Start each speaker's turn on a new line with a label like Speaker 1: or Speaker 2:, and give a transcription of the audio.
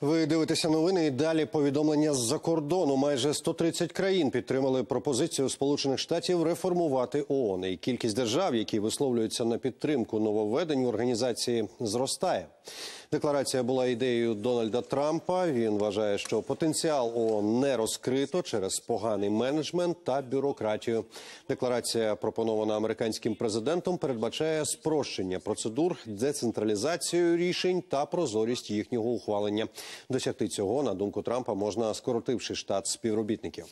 Speaker 1: Ви дивитеся новини і далі повідомлення з-за кордону. Майже 130 країн підтримали пропозицію Сполучених Штатів реформувати ООН. І Кількість держав, які висловлюються на підтримку нововведень в організації, зростає. Декларація була ідеєю Дональда Трампа. Він вважає, що потенціал ООН не розкрито через поганий менеджмент та бюрократію. Декларація, пропонована американським президентом, передбачає спрощення процедур, децентралізацію рішень та прозорість їхнього ухвалення. Досягти цього на думку Трампа можна скоротивши штат співробітників.